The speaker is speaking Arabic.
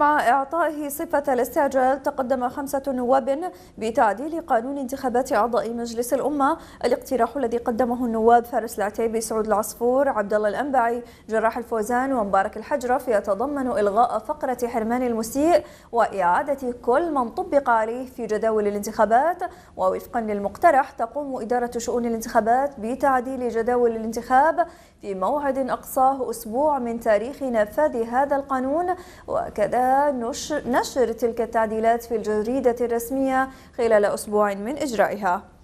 مع إعطائه صفة الاستعجال تقدم خمسة نواب بتعديل قانون انتخابات أعضاء مجلس الأمة الاقتراح الذي قدمه النواب فارس العتيبي سعود العصفور عبد الله الأنبعي جراح الفوزان ومبارك الحجرف يتضمن إلغاء فقرة حرمان المسيء وإعادة كل من طبق عليه في جداول الانتخابات ووفقا للمقترح تقوم إدارة شؤون الانتخابات بتعديل جداول الانتخاب في موعد أقصاه أسبوع من تاريخ نفاذ هذا القانون وكذلك نشر تلك التعديلات في الجريدة الرسمية خلال أسبوع من إجرائها